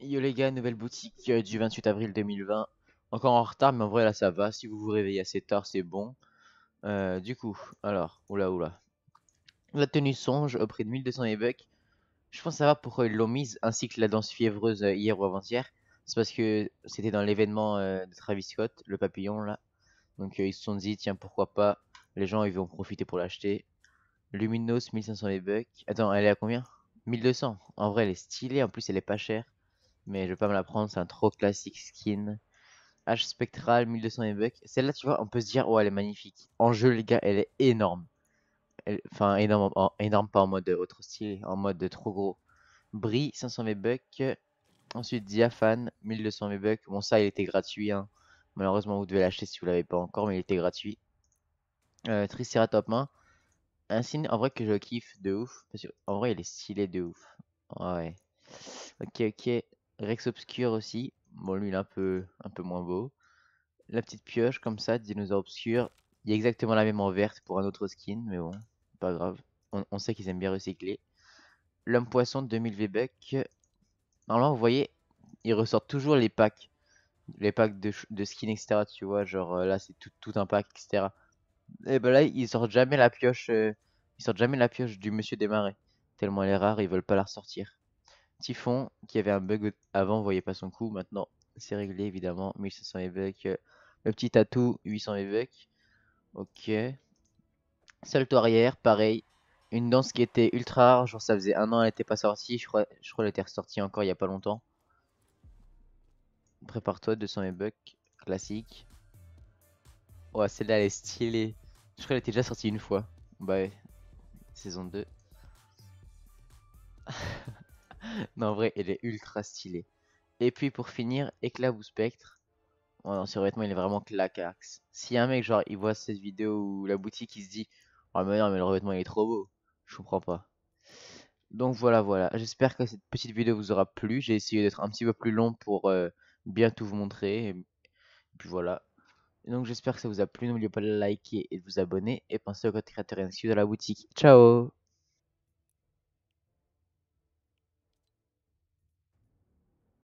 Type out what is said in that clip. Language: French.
Yo les gars, nouvelle boutique euh, du 28 avril 2020. Encore en retard, mais en vrai là ça va. Si vous vous réveillez assez tard, c'est bon. Euh, du coup, alors, oula oula. La tenue songe auprès de 1200 bucks Je pense que ça va ils euh, l'ont mise ainsi que la danse fiévreuse hier ou avant-hier. C'est parce que c'était dans l'événement de Travis Scott, le papillon là. Donc ils se sont dit, tiens pourquoi pas. Les gens ils vont profiter pour l'acheter. Luminos 1500 bucks Attends, elle est à combien 1200. En vrai elle est stylée, en plus elle est pas chère mais je vais pas me la prendre, c'est un trop classique skin. H Spectral, 1200 V-Bucks Celle-là, tu vois, on peut se dire, oh, elle est magnifique. En jeu, les gars, elle est énorme. Enfin, énorme, énorme, pas en mode autre style, en mode de trop gros. Brie, 500 v Ensuite, Diaphane, 1200 V-Bucks. Bon, ça, il était gratuit. Hein. Malheureusement, vous devez l'acheter si vous l'avez pas encore, mais il était gratuit. Euh, Triceratop 1. Un signe, en vrai, que je kiffe de ouf. en vrai, il est stylé de ouf. Ouais. Ok, ok. Rex Obscure aussi. Bon, lui, il est un peu, un peu moins beau. La petite pioche, comme ça, Dinosaure Obscure Il y a exactement la même en verte pour un autre skin, mais bon, pas grave. On, sait qu'ils aiment bien recycler. L'homme poisson 2000 v Normalement, vous voyez, ils ressortent toujours les packs. Les packs de, de skins, etc. Tu vois, genre euh, là, c'est tout, un pack, etc. Et eh ben là, ils sortent jamais la pioche. Euh, ils sortent jamais la pioche du monsieur marais Tellement elle est rare, ils veulent pas la ressortir. Typhon, qui avait un bug avant, voyait pas son coup. Maintenant, c'est réglé, évidemment. 1500 évêques. Euh, le petit atout 800 évêques. Ok. toit arrière, pareil. Une danse qui était ultra rare. Genre, ça faisait un an, elle n'était pas sortie. Je crois, je crois qu'elle était ressortie encore il n'y a pas longtemps. Prépare-toi, 200 évêques. Classique. Ouais, oh, celle-là, elle est stylée. Je crois qu'elle était déjà sortie une fois. Bah, saison 2. Non en vrai, il est ultra stylé Et puis pour finir, éclat ou spectre. Oh non, ce revêtement il est vraiment claquax. Si un mec, genre, il voit cette vidéo ou la boutique, il se dit Oh, mais non, mais le revêtement il est trop beau. Je comprends pas. Donc voilà, voilà. J'espère que cette petite vidéo vous aura plu. J'ai essayé d'être un petit peu plus long pour euh, bien tout vous montrer. Et, puis voilà. Donc j'espère que ça vous a plu. N'oubliez pas de liker et de vous abonner. Et pensez au code créateur ainsi de la boutique. Ciao